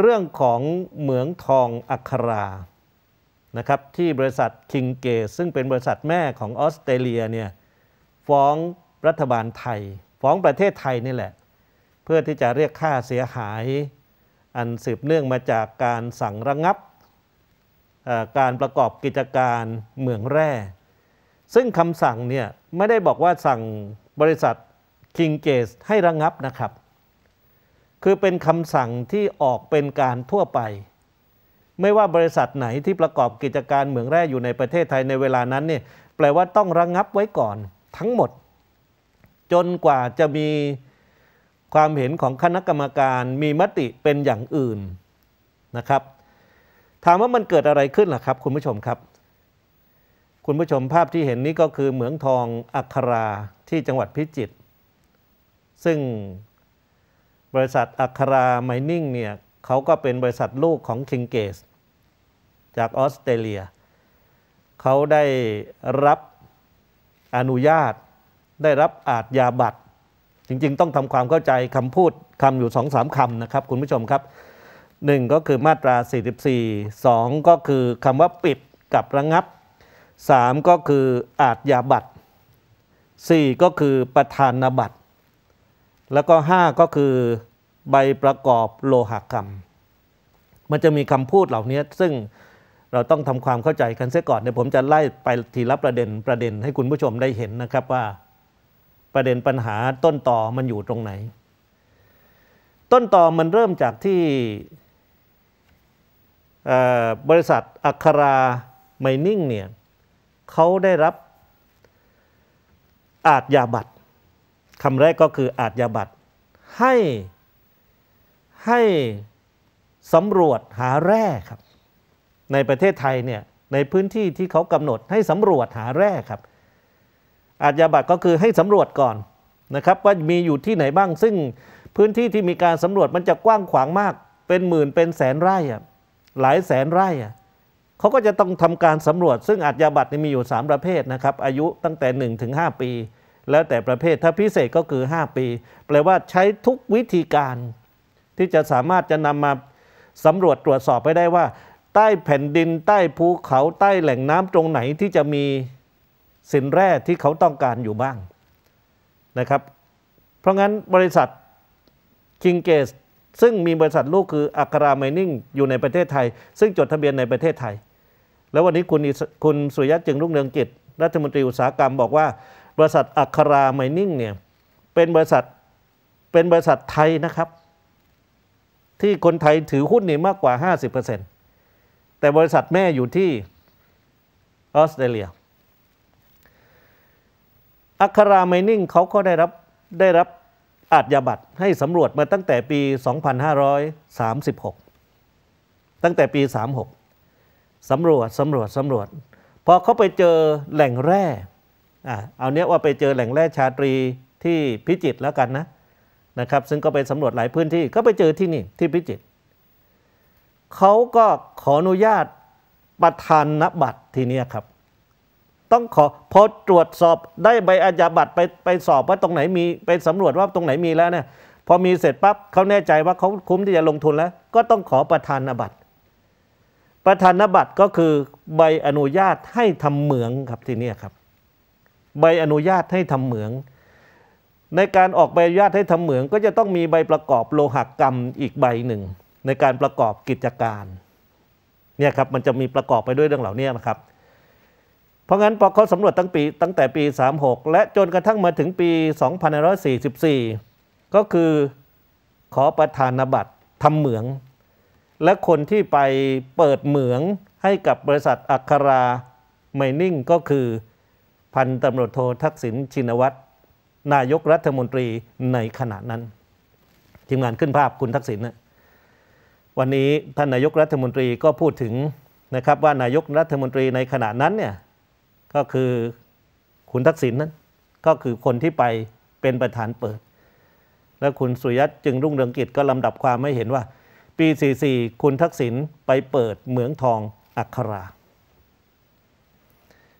เรื่องของเหมืองทองอัครานะครับ ที่บริษัทคิงเกสซึ่งเป็นบริษัทแม่ของออสเตรเลียเนี่ยฟ้องรัฐบาลไทย ฟ้องประเทศไทยนี่แหละ เพื่อที่จะเรียกค่าเสียหาย อันสืบเนื่องมาจากการสั่งระงงับการประกอบกิจการเหมืองแร่ ซึ่งคำสั่งเนี่ยไม่ได้บอกว่าสั่งบริษัทคิงเกสให้ระงงับนะครับคือเป็นคำสั่งที่ออกเป็นการทั่วไป ไม่ว่าบริษัทไหนที่ประกอบกิจการเหมืองแร่ อยู่ในประเทศไทยในเวลานั้นเนี่ยแปลว่าต้องระงงับไว้ก่อนทั้งหมด จนกว่าจะมีความเห็นของคณะกรรมการมีมติเป็นอย่างอื่นนะครับ ถามว่ามันเกิดอะไรขึ้นล่ะครับ คุณผู้ชมครับ คุณผู้ชมภาพที่เห็นนี้ก็คือเหมืองทองอัคราที่จังหวัดพิจิตรซึ่งบริษัทอัคราไมนิ่งเนี่ยเขาก็เป็นบริษัทลูกของคิงเกสจากออสเตรเลีย เขาได้รับอนุญาตได้รับอาจยาบัตร จริงๆต้องทำความเข้าใจคำพูดคำอยู่สองสามคำนะครับ คุณผู้ชมครับหนึ่งก็คือมาตรา 44 2 ก็คือคำว่าปิดกับระงับ 3 ก็คืออาจยาบัตร 4 ก็คือ ประธานบัตรแล้วก็ 5 ก็คือใบประกอบโลหะกรรม มันจะมีคำพูดเหล่านี้ ซึ่งเราต้องทำความเข้าใจกันเสียก่อนเดี๋ยวผมจะไล่ไปทีละประเด็นประเด็นให้คุณผู้ชมได้เห็นนะครับว่า ประเด็นปัญหาต้นต่อมันอยู่ตรงไหน ต้นต่อมันเริ่มจากที่บริษัทอัคราไมนิ่งเนี่ยเขาได้รับอาจยาบัตรคำแรกก็คืออาจยาบัตให้ให้สำรวจหาแร่ครับ ในประเทศไทยเนี่ยในพื้นที่ที่เขากำหนดให้สำรวจหาแร่ครับ อาจยาบัตก็คือให้สำรวจก่อนนะครับ ว่ามีอยู่ที่ไหนบ้าง ซึ่งพื้นที่ที่มีการสำรวจมันจะกว้างขวางมาก เป็นหมื่นเป็นแสนไร่อะหลายแสนไร่อะเขาก็จะต้องทำการสำรวจ ซึ่งอาจยาบัตมีอยู่ 3 ประเภทนะครับ อายุตั้งแต่ 1 ถึง 5 ปีแล้วแต่ประเภท ถ้าพิเศษก็คือ 5 ปี แปลว่าใช้ทุกวิธีการที่จะสามารถจะนำมาสำรวจตรวจสอบไปได้ว่า ใต้แผ่นดินใต้ภูเขาใต้แหล่งน้ำตรงไหนที่จะมีสินแร่ที่เขาต้องการอยู่บ้างนะครับ เพราะงั้นบริษัทคิงเกส ซึ่งมีบริษัทลูกคืออัคราไมนิ่งอยู่ในประเทศไทย ซึ่งจดทะเบียนในประเทศไทย แล้ววันนี้คุณคุณสุริยะจึงรุ่งเรืองกิจรัฐมนตรีอุตสาหกรรมบอกว่าบริษัทอัคราไมนิ่งเนี่ย เป็นบริษัทเป็นบริษัทไทยนะครับ ที่คนไทยถือหุ้นนี่มากกว่า 50%แต่บริษัทแม่อยู่ที่ออสเตรเลียอัคราไมนิ่งเขาก็ได้รับได้รับ อาจยาบัตรให้สำรวจมาตั้งแต่ปี 2536 ตั้งแต่ปี36สำรวจสำรวจสำรวจ พอเขาไปเจอแหล่งแร่อ่าเอาเนี้ยว่าไปเจอแหล่งแร่ชาตรีที่พิจิตรแล้วกันนะนะครับซึ่งก็ไปสำรวจหลายพื้นที่ก็ไปเจอที่นี่ที่พิจิตรเขาก็ขออนุญาตประธานนบัตรทีนี้ครับ ต้องขอพอตรวจสอบได้ใบอาญาบัตรไปไปสอบว่าตรงไหนมีไปสำรวจว่าตรงไหนมีแล้วเนี่ยพอมีเสร็จปั๊บเขาแน่ใจว่าเขาคุ้มที่จะลงทุนแล้ว ก็ต้องขอประธานนบัตร ประธานนบัตรก็คือใบอนุญาตให้ทำเหมืองครับทีนี้ครับใบอนุญาตให้ทำเหมือง ในการออกใบอนุญาตให้ทำเหมืองก็จะต้องมีใบประกอบโลหกรรมอีกใบหนึ่ง ในการประกอบกิจการ เนี่ยครับมันจะมีประกอบไปด้วยเรื่องเหล่านี้นะครับ เพราะงั้นพอเขาสำรวจตั้งปีตั้งแต่ปี 36 และ จนกระทั่งมาถึงปี 2544 ก็คือขอประธานบัตรทำเหมือง และคนที่ไปเปิดเหมืองให้กับบริษัทอัคราไมนิ่ง ก็คือพันตำรวจโททักษิณชินวัตรนายกรัฐมนตรีในขณะนั้นทีมงานขึ้นภาพคุณทักษิณนะวันนี้ท่านนายกรัฐมนตรีก็พูดถึงนะครับว่านายกรัฐมนตรีในขณะนั้นเนี่ยก็คือคุณทักษิณนั้นก็คือคนที่ไปเป็นประธานเปิด และคุณสุยัตจึงรุ่งเรืองกิจก็ลำดับความไม่เห็นว่าปี 44 คุณทักษิณไปเปิดเหมืองทองอัครา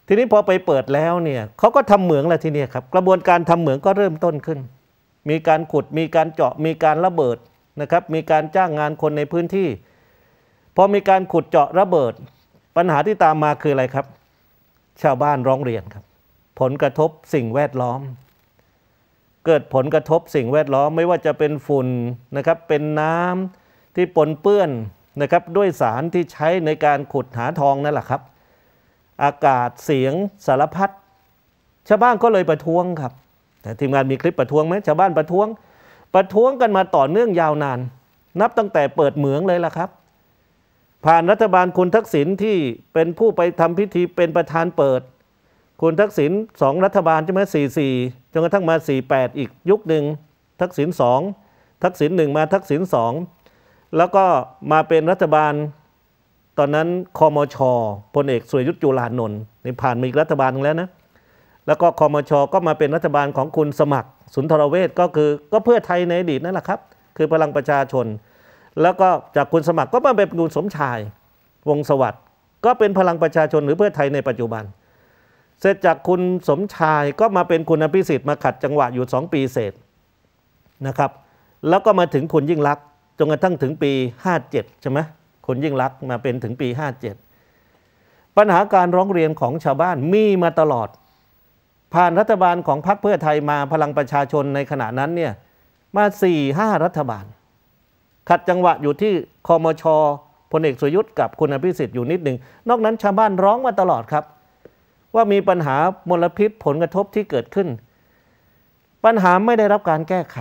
ทีนี้พอไปเปิดแล้วเนี่ยเขาก็ทำเหมืองแล้วทีนี้ครับ กระบวนการทำเหมืองก็เริ่มต้นขึ้น มีการขุดมีการเจาะมีการระเบิดนะครับ มีการจ้างงานคนในพื้นที่ พอมีการขุดเจาะระเบิดปัญหาที่ตามมาคืออะไรครับ ชาวบ้านร้องเรียนครับ ผลกระทบสิ่งแวดล้อม เกิดผลกระทบสิ่งแวดล้อมไม่ว่าจะเป็นฝุ่นนะครับ เป็นน้ำที่ปนเปื้อนนะครับ ด้วยสารที่ใช้ในการขุดหาทองนั่นแหละครับอากาศเสียง สารพัดชาวบ้านก็เลยประท้วงครับ แต่ทีมงานมีคลิปประท้วงไหมชาวบ้านประท้วง ประท้วงกันมาต่อเนื่องยาวนาน นับตั้งแต่เปิดเหมืองเลยล่ะครับ ผ่านรัฐบาลคุณทักษิณที่เป็นผู้ไปทำพิธีเป็นประธานเปิด คุณทักษิณสองรัฐบาลใช่ไหมสี่สี่จนกระทั่งมาสี่แปดอีกยุคหนึ่งทักษิณสองทักษิณหนึ่งมาทักษิณสองแล้วก็มาเป็นรัฐบาลตอนนั้นคอมชอพลเอกสุรยุทธ์จุลานนท์ผ่านมีรัฐบาลแล้วนะแล้วก็คอมชอก็มาเป็นรัฐบาลของคุณสมัครสุนทรเวชก็คือก็เพื่อไทยในอดีตนั่นแหละครับคือพลังประชาชน แล้วก็จากคุณสมัครก็มาเป็นคุณสมชาย วงสวัสด์ก็เป็นพลังประชาชนหรือเพื่อไทยในปัจจุบันเสร็จจากคุณสมชายก็มาเป็นคุณอภิสิทธิ์มาขัดจังหวะอยู่ 2 ปีเศษนะครับ แล้วก็มาถึงคุณยิ่งรักจนกระทั่งถึงปี 57ใช่ไหมคุณยิ่งรักมาเป็นถึงปี 57 ปัญหาการร้องเรียนของชาวบ้านมีมาตลอด ผ่านรัฐบาลของพรรคเพื่อไทยมาพลังประชาชนในขณะนั้นเนี่ย มา 4 5 รัฐบาล ขัดจังหวะอยู่ที่คอมชพลเอกสุยุทธ์กับคุณอภิสิทธิ์อยู่นิดหนึ่งนอกนั้นชาวบ้านร้องมาตลอดครับ ว่ามีปัญหามลพิษผลกระทบที่เกิดขึ้น ปัญหาไม่ได้รับการแก้ไข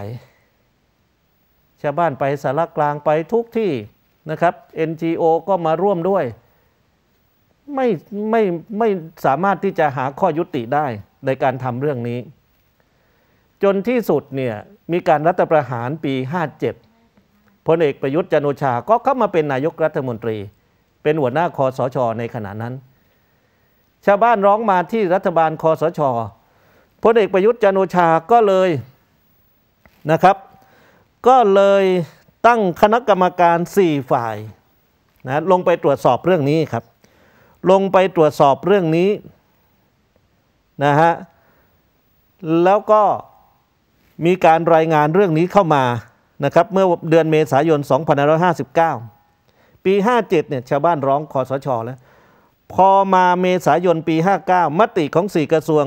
ชาวบ้านไปสารกลางไปทุกที่นะครับ NGO ก็มาร่วมด้วยไม่ไม่ไม่สามารถที่จะหาข้อยุติได้ในการทำเรื่องนี้ จนที่สุดเนี่ยมีการรัฐประหารปี 57พลเอกประยุทธ์จันโอชาก็เข้ามาเป็นนายกรัฐมนตรี เป็นหัวหน้าคอสชอในขณะนั้น ชาวบ้านร้องมาที่รัฐบาลคอสชอพลเอกประยุทธ์จันโอชาก็เลยนะครับ ก็เลยตั้งคณะกรรมการ 4 ฝ่ายนะลงไปตรวจสอบเรื่องนี้ครับลงไปตรวจสอบเรื่องนี้นะฮะแล้วก็มีการรายงานเรื่องนี้เข้ามานะครับเมื่อเดือนเมษายน2559 ปี 57เนี่ยชาวบ้านร้องคอสชอแล้วพอมาเมษายนปี 59 มติของ 4 กระทรวง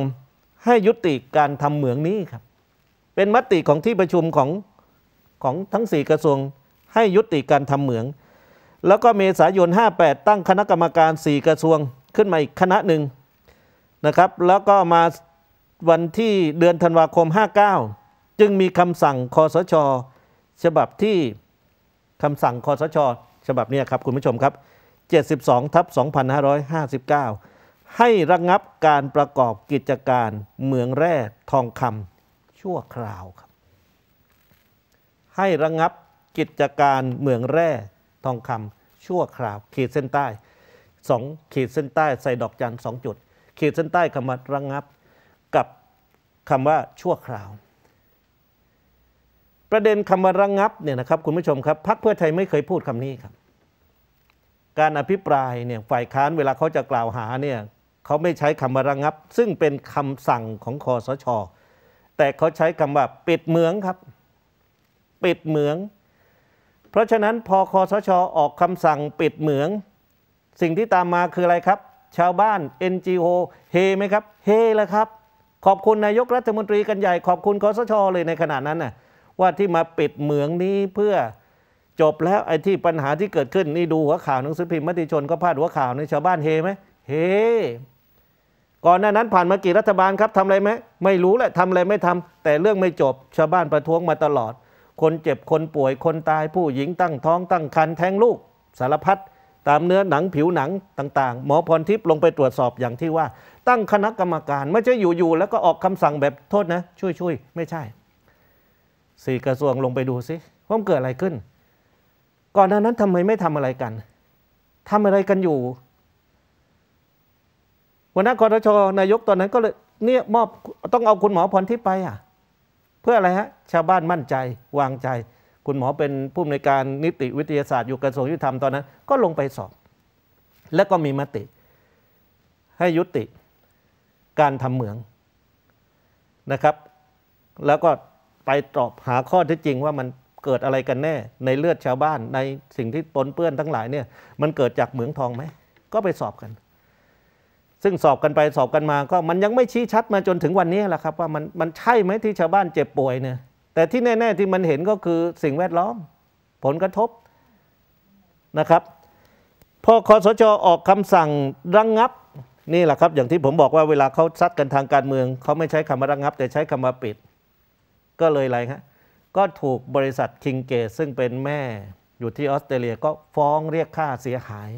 ให้ยุติการทำเหมืองนี้ครับเป็นมติของที่ประชุมของของทั้ง 4 กระทรวงให้ยุติการทำเหมือง แล้วก็เมษายน 58 ตั้งคณะกรรมการ 4 กระทรวงขึ้นมาอีกคณะหนึ่งนะครับ แล้วก็มาวันที่เดือนธันวาคม 59 จึงมีคำสั่งคอสชฉบับที่คำสั่งคอสชฉบับนี้ครับคุณผู้ชมครับ 72ทับ2559 ให้ระงงับการประกอบกิจการเหมืองแร่ทองคำชั่วคราวครับให้ระงับกิจการเหมืองแร่ทองคำชั่วคราวขีดเส้นใต้2ขีดเส้นใต้ใส่ดอกจันสองจุดขีดเส้นใต้คำว่าระงับ กับคำว่าชั่วคราว ประเด็นคำว่าระงับเนี่ยนะครับคุณผู้ชมครับพักเพื่อไทยไม่เคยพูดคำนี้ครับ การอภิปรายเนี่ยฝ่ายค้านเวลาเขาจะกล่าวหาเนี่ยเขาไม่ใช้คำว่าระงับ ซึ่งเป็นคำสั่งของคอสช แต่เขาใช้คำว่าปิดเมืองครับปิดเหมือง เพราะฉะนั้นพอคอสชออกคำสั่งปิดเหมือง สิ่งที่ตามมาคืออะไรครับ ชาวบ้าน NGO เฮไหมครับเฮแล้วครับ ขอบคุณนายกรัฐมนตรีกันใหญ่ขอบคุณคอสชอเลยในขณะนั้นน่ะว่าที่มาปิดเหมืองนี้เพื่อจบแล้วไอ้ที่ปัญหาที่เกิดขึ้นนี่ ดูหัวข่าวหนังสือพิมพ์มติชนก็พาดหัวข่าวในชาวบ้านเฮไหมเฮก่อนหน้านั้นผ่านมากี่รัฐบาลครับทำอะไรไหมไม่รู้แหละทำอะไรไม่ทำ แต่เรื่องไม่จบชาวบ้านประท้วงมาตลอดคนเจ็บ คนป่วยคนตายผู้หญิงตั้งท้องตั้งครรภ์แท้งลูก สารพัดตามเนื้อหนังผิวหนังต่าง ๆ หมอพรทิพย์ลงไปตรวจสอบอย่างที่ว่า ตั้งคณะกรรมการ ไม่ใช่อยู่ ๆ แล้วก็ออกคำสั่งแบบโทษนะ ช่วย ๆ ไม่ใช่สี่กระทรวงลงไปดูซิว่าเกิดอะไรขึ้น ก่อนหน้านั้นทำไมไม่ทำอะไรกัน ทำอะไรกันอยู่หัวหน้าคอรชนายกตอนนั้นก็เลยเนี่ยมอบต้องเอาคุณหมอพรทิพย์ไปอ่ะเพื่ออะไรฮะ ชาวบ้านมั่นใจวางใจ คุณหมอเป็นผู้อำนวยการนิติวิทยาศาสตร์อยู่กระทรวงยุติธรรม ตอนนั้นก็ลงไปสอบ และก็มีมติให้ยุติการทำเหมืองนะครับ แล้วก็ไปตอบหาข้อที่จริงว่ามันเกิดอะไรกันแน่ในเลือดชาวบ้านในสิ่งที่ปนเปื้อนทั้งหลายเนี่ยมันเกิดจากเหมืองทองไหม ก็ไปสอบกันซึ่ง สอบกันไปสอบกันมาก็มันยังไม่ชี้ชัดมาจนถึงวันนี้แหละครับ ว่ามันมันใช่ไหมที่ชาวบ้านเจ็บป่วยเนี่ยแต่ที่แน่ๆที่มันเห็นก็คือสิ่งแวดล้อม ผลกระทบนะครับพอคอสชออกคำสั่งระงงับนี่แหละครับ อย่างที่ผมบอกว่าเวลาเขาซัดกันทางการเมือง เขาไม่ใช้คำว่าระงงับ แต่ใช้คำว่าปิด ก็เลยอะไรฮะก็ถูกบริษัทคิงเกตซึ่งเป็นแม่อยู่ที่ออสเตรเลียก็ฟ้องเรียกค่าเสียหาย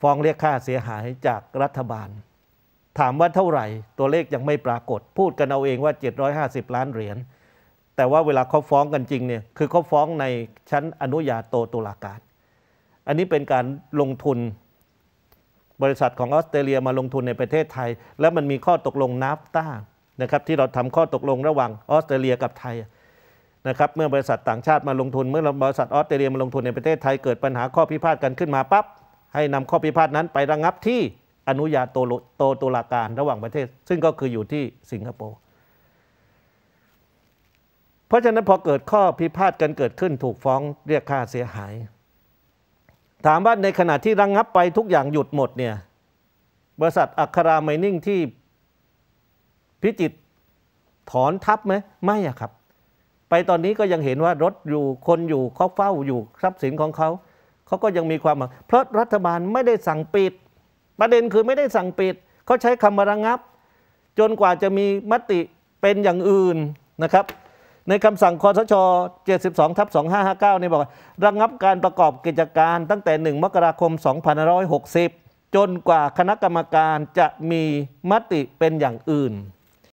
ฟ้องเรียกค่าเสียหายจากรัฐบาล ถามว่าเท่าไหร่ตัวเลขยังไม่ปรากฏพูดกันเอาเองว่า 750 ล้านเหรียญ แต่ว่าเวลาเขาฟ้องกันจริงเนี่ย คือเขาฟ้องในชั้นอนุญาโตตุลาการ อันนี้เป็นการลงทุนบริษัทของออสเตรเลียมาลงทุนในประเทศไทย และมันมีข้อตกลงนับต้านะครับที่เราทำข้อตกลงระหว่างออสเตรเลียกับไทยนะครับเมื่อบริษัทต่างชาติมาลงทุน เมื่อบริษัทออสเตรเลียมาลงทุนในประเทศไทยเกิดปัญหาข้อพิพาทกันขึ้นมาปั๊บให้นำข้อพิพาทนั้นไประงับที่อนุญาโตโตตุลาการระหว่างประเทศซึ่งก็คืออยู่ที่สิงคโปร์ เพราะฉะนั้นพอเกิดข้อพิพาทกันเกิดขึ้นถูกฟ้องเรียกค่าเสียหาย ถามว่าในขณะที่ระงงับไปทุกอย่างหยุดหมดเนี่ยบริษัทอัคราไมนิ่งที่พิจิตถอนทับไหมไม่อะครับ ไปตอนนี้ก็ยังเห็นว่ารถอยู่คนอยู่เขาเฝ้าอยู่ทรัพย์สินของเขาเขาก็ยังมีความหวังเพราะรัฐบาลไม่ได้สั่งปิด ประเด็นคือไม่ได้สั่งปิด เขาใช้คำระงับ จนกว่าจะมีมติเป็นอย่างอื่นนะครับ ในคำสั่งคอสช72ทับ2559นี่บอกระงับการประกอบกิจการตั้งแต่ 1 มกราคม 2560 จนกว่าคณะกรรมการจะมีมติเป็นอย่างอื่น